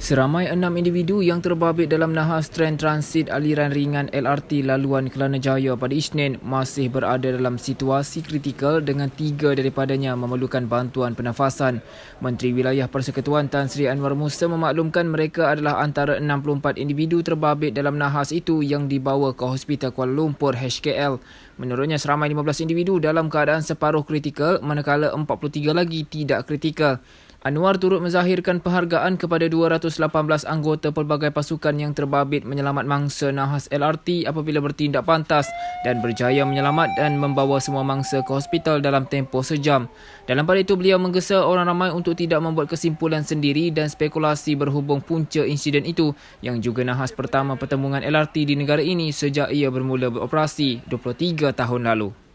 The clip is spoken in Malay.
Seramai enam individu yang terbabit dalam nahas tren transit aliran ringan LRT laluan Kelana Jaya pada Isnin masih berada dalam situasi kritikal dengan tiga daripadanya memerlukan bantuan pernafasan. Menteri Wilayah Persekutuan Tan Sri Anwar Musa memaklumkan mereka adalah antara 64 individu terbabit dalam nahas itu yang dibawa ke Hospital Kuala Lumpur HKL. Menurutnya seramai 15 individu dalam keadaan separuh kritikal manakala 43 lagi tidak kritikal. Anwar turut menzahirkan penghargaan kepada 218 anggota pelbagai pasukan yang terbabit menyelamat mangsa nahas LRT apabila bertindak pantas dan berjaya menyelamat dan membawa semua mangsa ke hospital dalam tempoh sejam. Dalam pada itu, beliau menggesa orang ramai untuk tidak membuat kesimpulan sendiri dan spekulasi berhubung punca insiden itu yang juga nahas pertama pertemuan LRT di negara ini sejak ia bermula beroperasi 23 tahun lalu.